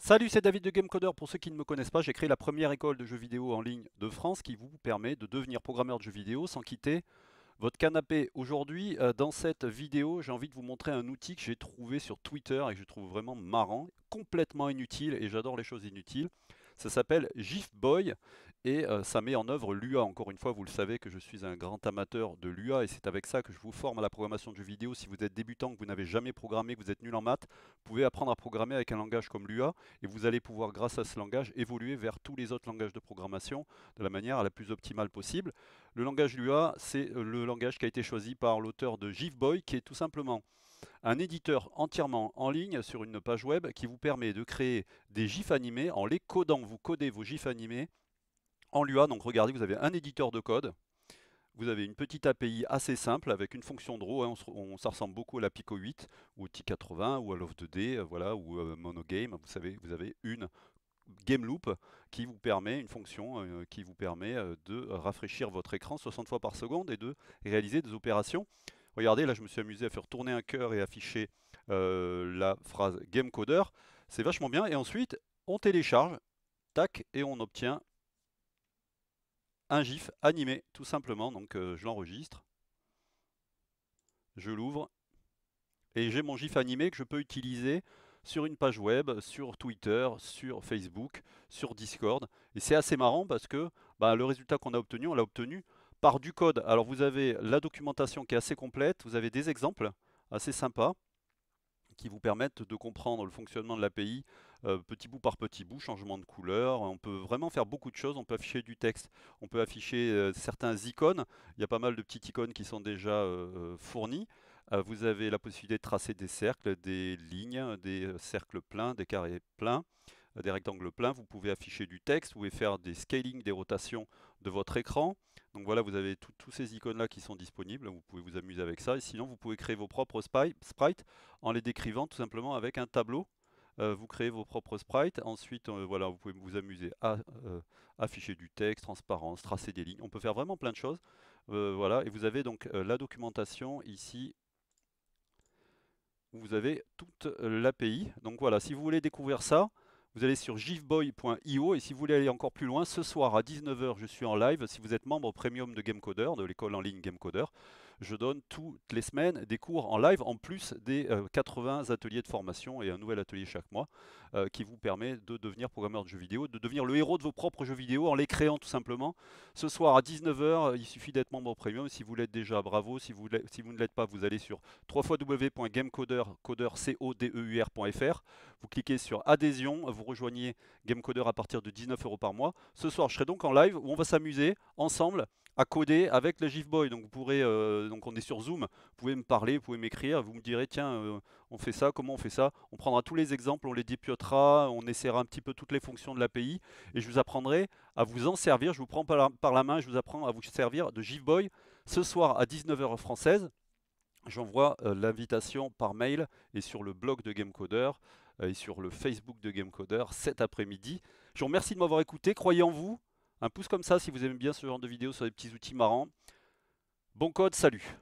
Salut, c'est David de Gamecoder. Pour ceux qui ne me connaissent pas, j'ai créé la première école de jeux vidéo en ligne de France qui vous permet de devenir programmeur de jeux vidéo sans quitter votre canapé. Aujourd'hui, euh, dans cette vidéo, j'ai envie de vous montrer un outil que j'ai trouvé sur Twitter et que je trouve vraiment marrant, complètement inutile et j'adore les choses inutiles. Ça s'appelle GIFBoy et euh, ça met en œuvre l'UA. Encore une fois, vous le savez que je suis un grand amateur de l'UA et c'est avec ça que je vous forme à la programmation du vidéo. Si vous êtes débutant, que vous n'avez jamais programmé, que vous êtes nul en maths, vous pouvez apprendre à programmer avec un langage comme l'UA et vous allez pouvoir, grâce à ce langage, évoluer vers tous les autres langages de programmation de la manière la plus optimale possible. Le langage Lua, c'est euh, le langage qui a été choisi par l'auteur de GifBoy, qui est tout simplement un éditeur entièrement en ligne sur une page web qui vous permet de créer des gifs animés en les codant. Vous codez vos gifs animés en Lua, donc regardez, vous avez un éditeur de code, vous avez une petite API assez simple avec une fonction draw, hein. on, ça ressemble beaucoup à la Pico 8 ou T80 ou à Love2D, euh, voilà, ou euh, Monogame, vous savez, vous avez une game loop qui vous permet, une fonction euh, qui vous permet de rafraîchir votre écran 60 fois par seconde et de réaliser des opérations. Regardez, là je me suis amusé à faire tourner un cœur et afficher la phrase GameCoder, c'est vachement bien, et ensuite on télécharge, tac, et on obtient un GIF animé, tout simplement. Donc euh, je l'enregistre, je l'ouvre, et j'ai mon GIF animé que je peux utiliser sur une page web, sur Twitter, sur Facebook, sur Discord. Et c'est assez marrant parce que bah, le résultat qu'on a obtenu, on l'a obtenu par du code. Alors vous avez la documentation qui est assez complète, vous avez des exemples assez sympas qui vous permettent de comprendre le fonctionnement de l'API euh, petit bout par petit bout, changement de couleur. On peut vraiment faire beaucoup de choses. On peut afficher du texte, on peut afficher euh, certains icônes. Il y a pas mal de petites icônes qui sont déjà euh, fournies. vous avez la possibilité de tracer des cercles, des lignes, des cercles pleins, des carrés pleins, des rectangles pleins. Vous pouvez afficher du texte, vous pouvez faire des scalings, des rotations de votre écran. Donc voilà, vous avez tous ces icônes-là qui sont disponibles, vous pouvez vous amuser avec ça. Et sinon, vous pouvez créer vos propres sprites en les décrivant tout simplement avec un tableau. Euh, vous créez vos propres sprites, ensuite euh, voilà, vous pouvez vous amuser à euh, afficher du texte, transparence, tracer des lignes, on peut faire vraiment plein de choses. voilà, et vous avez donc la documentation ici vous avez toute l'API. Donc voilà, si vous voulez découvrir ça, vous allez sur giveboy.io et si vous voulez aller encore plus loin, ce soir à 19h, je suis en live. Si vous êtes membre premium de Gamecoder, de l'école en ligne Gamecoder, je donne toutes les semaines des cours en live, en plus des 80 euh, ateliers de formation et un nouvel atelier chaque mois, euh, qui vous permet de devenir programmeur de jeux vidéo, de devenir le héros de vos propres jeux vidéo en les créant tout simplement. Ce soir à 19h, euh, il suffit d'être membre premium. Si vous l'êtes déjà, bravo. Si vous, si vous ne l'êtes pas, vous allez sur www.gamecoder.fr. E vous cliquez sur adhésion, vous rejoignez Gamecoder à partir de 19 euros par mois. Ce soir, je serai donc en live où on va s'amuser ensemble à coder avec le GIF Boy. Donc vous pourrez donc on est sur Zoom, vous pouvez me parler, vous pouvez m'écrire, vous me direz tiens, euh, on fait ça, comment on fait ça On prendra tous les exemples, on les dépiotera, on essaiera un petit peu toutes les fonctions de l'API et je vous apprendrai à vous en servir, je vous prends par la, main, je vous apprends à vous servir de Boy ce soir à 19h française. J'envoie euh, l'invitation par mail et sur le blog de Gamecoder euh, et sur le Facebook de Gamecoder cet après-midi. Je vous remercie de m'avoir écouté, croyez en vous, un pouce comme ça si vous aimez bien ce genre de vidéos sur des petits outils marrants. Bon code, salut